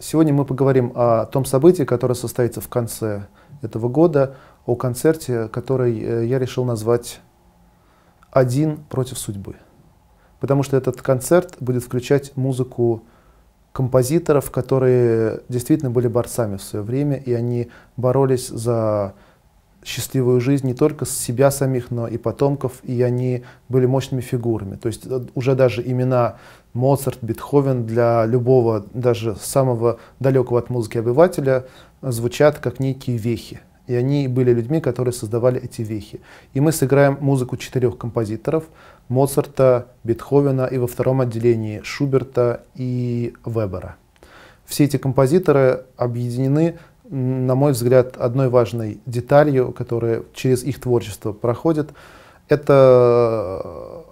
Сегодня мы поговорим о том событии, которое состоится в конце этого года, о концерте, который э, я решил назвать «Один против судьбы». Потому что этот концерт будет включать музыку композиторов, которые действительно были борцами в свое время, и они боролись за счастливую жизнь не только с себя самих, но и потомков, и они были мощными фигурами. То есть э, уже даже имена Моцарт, Бетховен для любого, даже самого далекого от музыки обывателя э, звучат как некие вехи. И они были людьми, которые создавали эти вехи. И мы сыграем музыку четырех композиторов – Моцарта, Бетховена и во втором отделении Шуберта и Вебера. Все эти композиторы объединены на мой взгляд, одной важной деталью, которая через их творчество проходит, это э,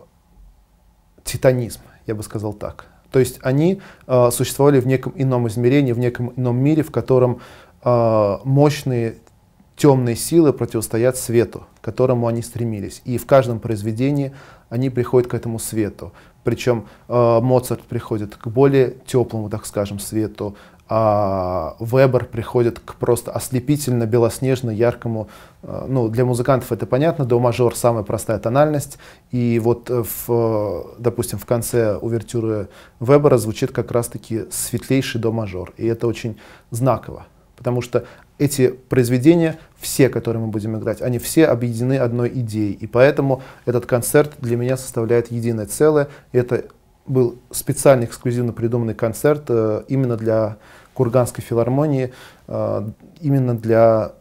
титанизм, я бы сказал так. То есть они э, существовали в неком ином измерении, в неком ином мире, в котором э, мощные темные силы противостоят свету, к которому они стремились. И в каждом произведении они приходят к этому свету. Причем э, Моцарт приходит к более теплому, так скажем, свету, а Вебер приходит к просто ослепительно белоснежно яркому, э, ну, для музыкантов это понятно, до мажор самая простая тональность, и вот, в, допустим, в конце увертюры Вебера звучит как раз-таки светлейший до мажор, и это очень знаково, потому что эти произведения, все, которые мы будем играть, они все объединены одной идеей, и поэтому этот концерт для меня составляет единое целое, это был специальный эксклюзивно придуманный концерт э, именно для Курганской филармонии, э, именно для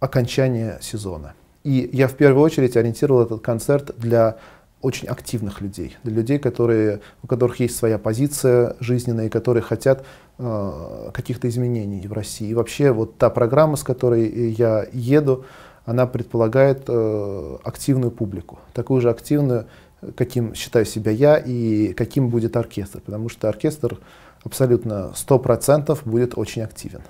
окончания сезона. И я в первую очередь ориентировал этот концерт для очень активных людей, для людей, которые, у которых есть своя позиция жизненная, и которые хотят э, каких-то изменений в России. И вообще вот та программа, с которой я еду, она предполагает э, активную публику, такую же активную, каким считаю себя я и каким будет оркестр, потому что оркестр абсолютно 100% будет очень активен.